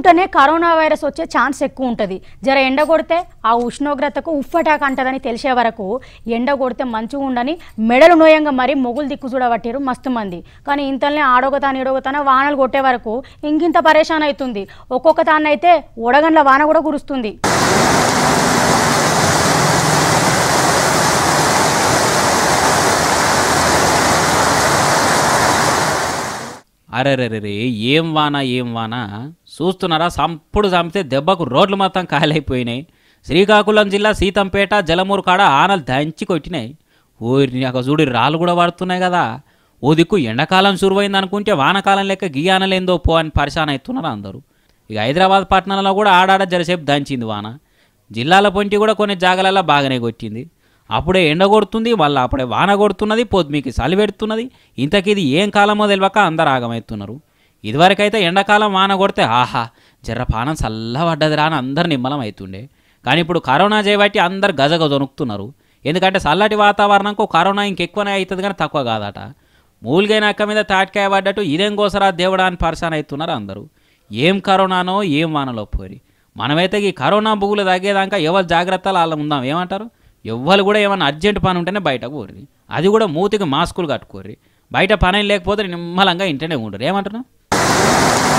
ఉంటేనే corona virus వచ్చే chance ఎక్కువ ఉంటుంది జర ఎండ కొడితే ఆ ఉష్ణోగ్రతకు ఉఫ్ఫటాక్ అంటదని తెలిసే వరకు ఎండ కొడితే మంచిగా ఉండని మెడలు నోయంగా మరి మొగులు దిక్కు చూడబట్టారు మస్తు మంది కానీ ఇంతనే ఆడొకతాను ఇడొకతాన వానలు కొట్టే వరకు ఇంకింత పరేషాన్ అవుతుంది ఒక్కొక్క తాన్నైతే ఉడగండ్ల వాన కూడా కురుస్తుంది అరేరేరే ఏం వానా ఏం వానా చూస్తున్నారా సంపుడు చంపితే దెబ్బకు రోడ్లు మొత్తం ఖాళీ శ్రీకాకుళం జిల్లా సీతంపేట జలమూరు కాడ ఆనలు దంచి కొట్టినాయి ఊరిని ఒక చూడు రాళ్ళు కూడా పడుతున్నాయి కదా ఓ దిక్కు ఎండాకాలం సురువైంది అనుకుంటే వానకాలం లెక్క గీయానలేందో పో అని పరిశాన అవుతున్నారు అందరూ ఇక హైదరాబాద్ పట్టణంలో కూడా ఆడాడ జరసేపు దంచింది వాన జిల్లాల పొంటి కూడా కొన్ని జాగాలలో బాగానే కొట్టింది అప్పుడే ఎండ కొడుతుంది మళ్ళీ అప్పుడే వాన కొడుతున్నది పొద్దుమికి చలి పెడుతున్నది ఇంతకీ ఇది ఏం కాలమో తెలియక అందరు ఆగమవుతున్నారు ఇదివరకైతే ఎండాకాలం వాన కొడితే ఆహా జర్ర పానం రాని అని అందరు నిమ్మలం అవుతుండే కానీ ఇప్పుడు కరోనా చేయబట్టి అందరు గజగ దొనుకుతున్నారు ఎందుకంటే చల్లటి వాతావరణంకు కరోనా ఇంకెక్కువనే అవుతుంది కానీ తక్కువ కాదట మూలిగైన అక్క మీద తాటికాయ పడ్డట్టు ఇదేం కోసరా దేవుడా అని పరిశాన్ అవుతున్నారు అందరూ ఏం కరోనానో ఏం వానలో పోయి మనమైతే ఈ కరోనా బుగులు తగ్గేదాకా ఎవరు జాగ్రత్తలు వాళ్ళ ఉందాం ఏమంటారు ఎవ్వరు కూడా ఏమైనా అర్జెంట్ పని ఉంటేనే బయట పోరు అది కూడా మూతికి మాస్కులు కట్టుకోరు బయట పని లేకపోతే నిమ్మలంగా ఇంటనే ఉండరు ఏమంటున్నావు